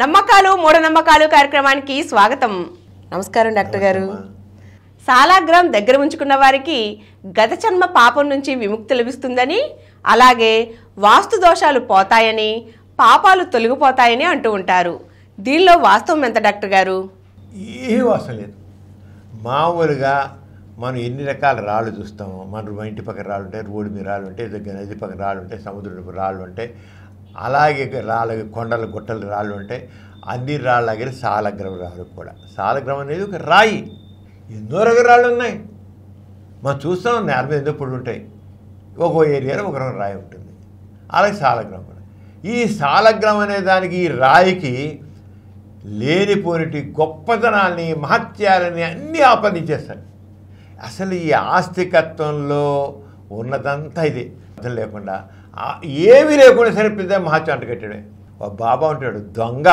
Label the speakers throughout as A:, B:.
A: నమ్మకాలు మూఢనమ్మకాలు కార్యక్రమానికి స్వాగతం నమస్కారం డాక్టర్ గారు సాలాగ్రామ్ దగ్గర ఉంచుకున్న వారికి గత జన్మ పాపం నుంచి విముక్తి లభిస్తుందని అలాగే వాస్తు దోషాలు పోతాయని పాపాలు తొలగిపోతాయని అంటూ ఉంటారు దీనిలో వాస్తవం ఎంత డాక్టర్ గారు
B: ఏ వాస్తవం లేదు మామూలుగా మనం ఎన్ని రకాల రాళ్ళు చూస్తాము మన ఇంటి పక్కన రాళ్ళు ఉంటాయి రోడ్డు మీద రాళ్ళు ఉంటాయి నది పక్కన రాళ్ళు ఉంటాయి సముద్రపు రాళ్ళు ఉంటాయి అలాగే రాళ్ళ కొండలు గుట్టలు రాళ్ళు ఉంటాయి అన్ని రాళ్ళ దగ్గర సాలగ్రం రాళ్ళు కూడా సాలగ్రం అనేది ఒక రాయి ఎన్నో రకం రాళ్ళు ఉన్నాయి మనం చూస్తాం నేల మీద ఎన్నో ఉంటాయి ఒక్కో ఏరియాలో ఒక రకం రాయి ఉంటుంది అలాగే సాలగ్రం కూడా ఈ సాలగ్రం అనే దానికి ఈ రాయికి లేనిపోయినటి గొప్పతనాన్ని మహత్యాలని అన్నీ ఆపాదించేస్తారు అసలు ఈ ఆస్తికత్వంలో ఉన్నదంతా ఇది లేకుండా ఏమీ లేకుండా సరే పెద్ద మహాత్మ అంటగట్టాడు వాడు బాబా ఉంటాడు దొంగ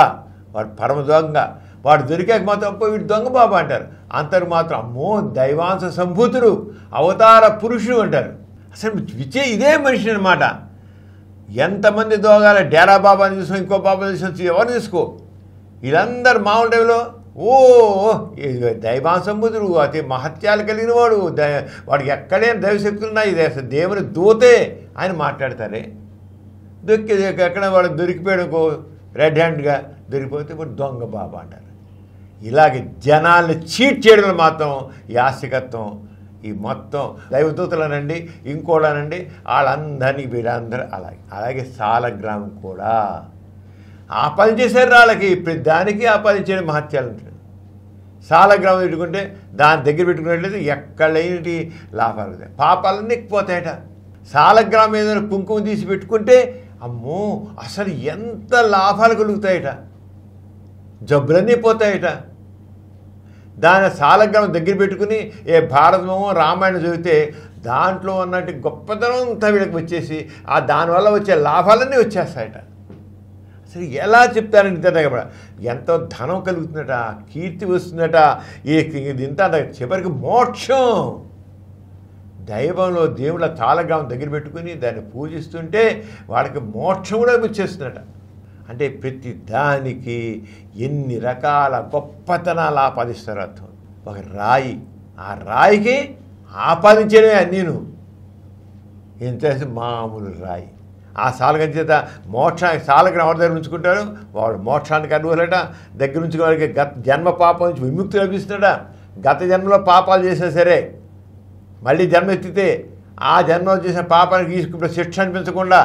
B: వాడు పరమ దొంగ వాడు దొరికాక మాత్రం అప్పు వీడు దొంగ బాబా అంటారు అంతకు మాత్రం అమ్మో దైవాంశ సంభూతుడు అవతార పురుషుడు అంటారు అసలు విచే ఇదే మనిషి అనమాట ఎంతమంది దోగాల డేరా బాబాని చూసుకో ఇంకో బాబాని చూసుకో ఎవరు తీసుకో వీళ్ళందరూ మామూలు టైంలో ఓ దైవాసముద్రుడు అతి మహత్యాలు కలిగిన వాడు వాడికి ఎక్కడే దైవశక్తులు ఉన్నాయి దేవుని దూతే అని మాట్లాడతారే దొక్కి ఎక్కడ వాడు దొరికిపోయాడుకో రెడ్ హ్యాండ్గా దొరికిపోతే ఇప్పుడు దొంగ బాబా అంటారు ఇలాగే జనాల్ని చీట్ చేయడంలో మాత్రం ఈ ఆస్తికత్వం ఈ మొత్తం దైవదూతలనండి ఇంకోడానండి వాళ్ళందరినీ వీరందరూ అలాగే అలాగే సాల గ్రామం కూడా ఆ పని చేశారు వాళ్ళకి దానికి ఆ పని చేయడం మహత్యాలు ఉంటాయి సాలగ్రామం పెట్టుకుంటే దాని దగ్గర పెట్టుకున్నట్లయితే ఎక్కడైనటి లాభాలు ఉంటాయి పాపాలన్నీ ఎక్కిపోతాయట సాలగ్రామం ఏదైనా కుంకుమ తీసి పెట్టుకుంటే అమ్మో అసలు ఎంత లాభాలు కలుగుతాయట జబ్బులన్నీ పోతాయట దాని సాలగ్రామం దగ్గర పెట్టుకుని ఏ భారతమో రామాయణం చదివితే దాంట్లో ఉన్నట్టు గొప్పతనం అంతా వీళ్ళకి వచ్చేసి ఆ దానివల్ల వచ్చే లాభాలన్నీ వచ్చేస్తాయట సరే ఎలా చెప్తారని ఇంత ఎంతో ధనం కలుగుతుందట కీర్తి వస్తుందట ఇంత చివరికి మోక్షం దైవంలో దేవుళ్ళ తాళగాం దగ్గర పెట్టుకుని దాన్ని పూజిస్తుంటే వాళ్ళకి మోక్షం కూడా వచ్చేస్తుందట అంటే ప్రతి దానికి ఎన్ని రకాల గొప్పతనాలు ఆపాదిస్తారు అర్థం ఒక రాయి ఆ రాయికి ఆపాదించడమే నేను ఎంత మామూలు రాయి ఆ సాలగం చేత మోక్షానికి సాలకం ఎవరి దగ్గర ఉంచుకుంటారు వాడు మోక్షానికి అనుకోలేట దగ్గర నుంచి వాడికి గత జన్మ పాపం నుంచి విముక్తి లభిస్తున్నాడా గత జన్మలో పాపాలు చేసినా సరే మళ్ళీ జన్మ ఎత్తితే ఆ జన్మలో చేసిన పాపానికి తీసుకుంటే శిక్ష అనిపించకుండా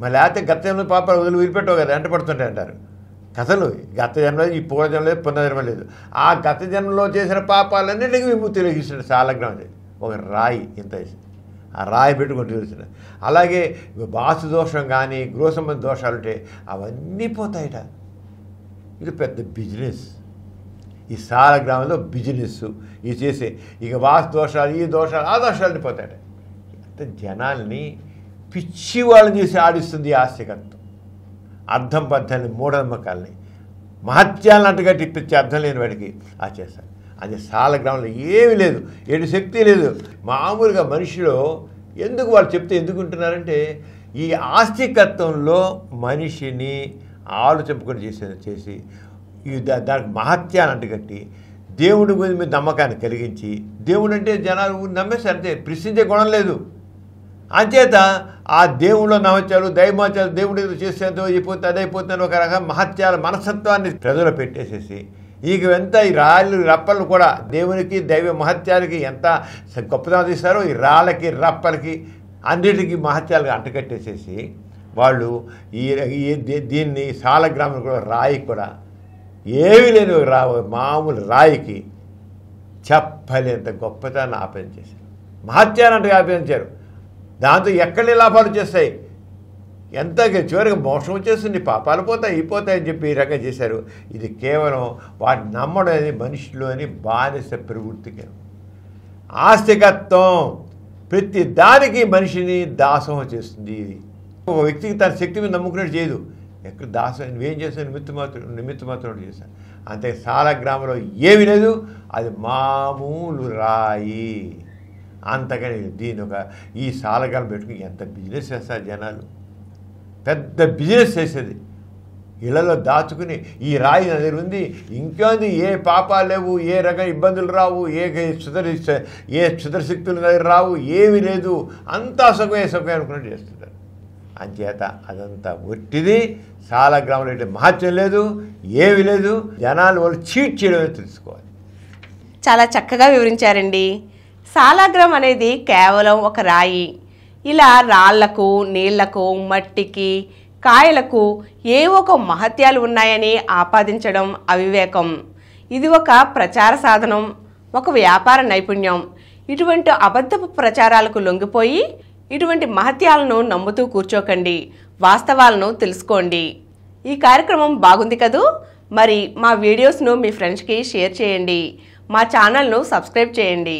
B: మరి లేకపోతే గత జన్మ పాపాలు వదిలి వదిలిపెట్టవు కదా వెంట పడుతుంటాయి అంటారు కథలు గత జన్మలో ఈ జన్మ లేదు పునర్జన్మ లేదు ఆ గత జన్మలో చేసిన పాపాలన్నిటికీ విముక్తి లభిస్తున్నాడు సాలగ్నం ఒక రాయి ఇంత రాయి పెట్టుకొని చూస్తున్నారు అలాగే బాసు దోషం కానీ గృహసంబంధ దోషాలు ఉంటే అవన్నీ పోతాయట ఇది పెద్ద బిజినెస్ ఈ సార గ్రామంలో బిజినెస్ ఇది చేసే ఇక వాసు దోషాలు ఈ దోషాలు ఆ దోషాలని పోతాయట అంటే జనాల్ని పిచ్చి వాళ్ళని చూసి ఆడిస్తుంది ఆస్తికత్వం అర్థం పద్ధతిని మూఢనమ్మకాలని మహత్యాలను అంటగా ఇప్పించే అర్థం లేని వాడికి ఆ చేశాను అది గ్రామంలో ఏమీ లేదు ఏడు శక్తి లేదు మామూలుగా మనిషిలో ఎందుకు వాళ్ళు చెప్తే ఎందుకు ఉంటున్నారంటే ఈ ఆస్తికత్వంలో మనిషిని ఆలోచింపకుండా చేసే చేసి దానికి మహత్యాన్ని అంటగట్టి దేవుడి గురించి మీద నమ్మకాన్ని కలిగించి దేవుడు అంటే జనాలు నమ్మేసి అంతే ప్రశ్నించే గుణం లేదు అంచేత ఆ దేవుళ్ళ నమ్మచ్చాలు దైవమాచాలు దేవుడి చేసేంత అయిపోతే అదైపోతుంది ఒక రకం మహత్యాల మనస్తత్వాన్ని ప్రజలు పెట్టేసేసి ఇవంతా ఈ రాళ్ళు రప్పలు కూడా దేవునికి దైవ మహత్యాలకి ఎంత గొప్పదనం తీస్తారో ఈ రాళ్ళకి రప్పలకి అన్నిటికీ మహత్యాలకి అంటకట్టేసేసి వాళ్ళు ఈ దీన్ని గ్రామం కూడా రాయి కూడా ఏమీ లేని రా మామూలు రాయికి చెప్పలేంత గొప్పతనాన్ని ఆపేదించేశారు మహత్యాన్ని అంటే ఆపేదించారు దాంతో ఎక్కడ లాభాలు చేస్తాయి ఎంత చివరికి మోసం వచ్చేస్తుంది పాపాలు పోతాయి అయిపోతాయని చెప్పి ఈ రకంగా చేశారు ఇది కేవలం వాటిని నమ్మడం అనేది అని బానిస ప్రవృత్తికి ఆస్తికత్వం ప్రతి దానికి మనిషిని దాసం చేస్తుంది ఇది ఒక వ్యక్తికి తన శక్తి మీద నమ్ముకునే చేయదు ఎక్కడ దాసం ఏం చేస్తాను నిమిత్త మాత్రం నిమిత్త మాత్రం చేశాను అంతే సాల గ్రామంలో ఏమి లేదు అది మామూలు రాయి అంతకని దీని ఒక ఈ సాలగాలు పెట్టుకుని ఎంత బిజినెస్ చేస్తారు జనాలు పెద్ద బిజినెస్ చేసేది ఇళ్లలో దాచుకుని ఈ రాయి దగ్గర ఉంది ఇంకా ఏ పాపాలు లేవు ఏ రకం ఇబ్బందులు రావు ఏ చుదరి ఏ చుదరశక్తులు దగ్గర రావు ఏమీ లేదు అంతా సుఖమే సుఖమే అనుకున్నట్టు చేస్తుంటారు అంచేత అదంతా ఒట్టిది చాలా గ్రామంలో అంటే మహత్యం లేదు ఏమి లేదు జనాలు వాళ్ళు చీట్ చేయడమే తెలుసుకోవాలి
A: చాలా చక్కగా వివరించారండి సాలాగ్రం అనేది కేవలం ఒక రాయి ఇలా రాళ్లకు నీళ్లకు మట్టికి కాయలకు ఏ ఒక మహత్యాలు ఉన్నాయని ఆపాదించడం అవివేకం ఇది ఒక ప్రచార సాధనం ఒక వ్యాపార నైపుణ్యం ఇటువంటి అబద్ధపు ప్రచారాలకు లొంగిపోయి ఇటువంటి మహత్యాలను నమ్ముతూ కూర్చోకండి వాస్తవాలను తెలుసుకోండి ఈ కార్యక్రమం బాగుంది కదూ మరి మా వీడియోస్ను మీ ఫ్రెండ్స్కి షేర్ చేయండి మా ఛానల్ను సబ్స్క్రైబ్ చేయండి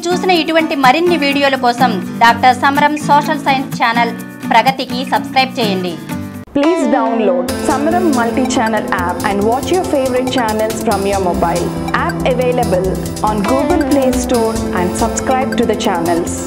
A: మీరు చూసిన ఇటువంటి మరిన్ని వీడియోల కోసం doctor Samaram social science channel ప్రగతికి సబ్స్క్రైబ్ చేయండి please download Samaram multi channel app and watch your favourite channels from your mobile app available on Google Play
B: Store and subscribe to the channels